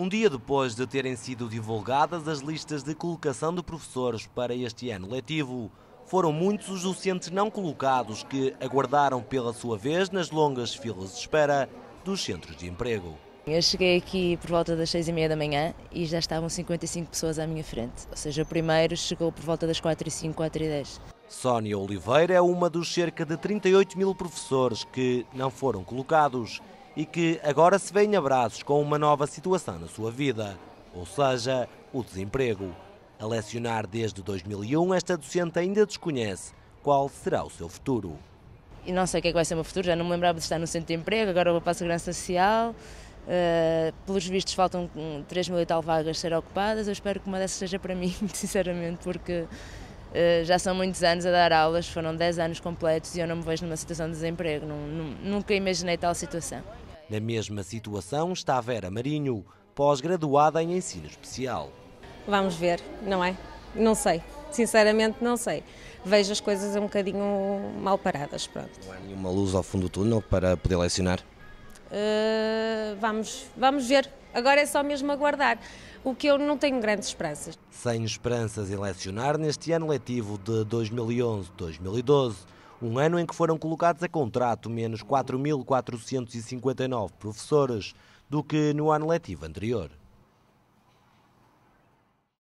Um dia depois de terem sido divulgadas as listas de colocação de professores para este ano letivo, foram muitos os docentes não colocados que aguardaram pela sua vez nas longas filas de espera dos centros de emprego. Eu cheguei aqui por volta das seis e meia da manhã e já estavam 55 pessoas à minha frente. Ou seja, o primeiro chegou por volta das 4 e cinco, 4 e 10. Sónia Oliveira é uma dos cerca de 38 mil professores que não foram colocados e que agora se em abraços com uma nova situação na sua vida, ou seja, o desemprego. A lecionar desde 2001, esta docente ainda desconhece qual será o seu futuro. E não sei o que é que vai ser o meu futuro, já não me lembrava de estar no centro de emprego, agora vou para a Segurança Social. Uh, pelos vistos faltam 3 mil e tal vagas a ser ocupadas, eu espero que uma dessas seja para mim, sinceramente, porque eh, já são muitos anos a dar aulas, foram 10 anos completos e eu não me vejo numa situação de desemprego, nunca imaginei tal situação. Na mesma situação está a Vera Marinho, pós-graduada em ensino especial. Vamos ver, não é? Não sei, sinceramente não sei. Vejo as coisas um bocadinho mal paradas, pronto. Não há nenhuma luz ao fundo do túnel para poder lecionar? Uh, vamos, vamos ver, Agora é só mesmo aguardar, o que eu não tenho grandes esperanças. Sem esperanças em lecionar neste ano letivo de 2011-2012, um ano em que foram colocados a contrato menos 4.459 professores do que no ano letivo anterior.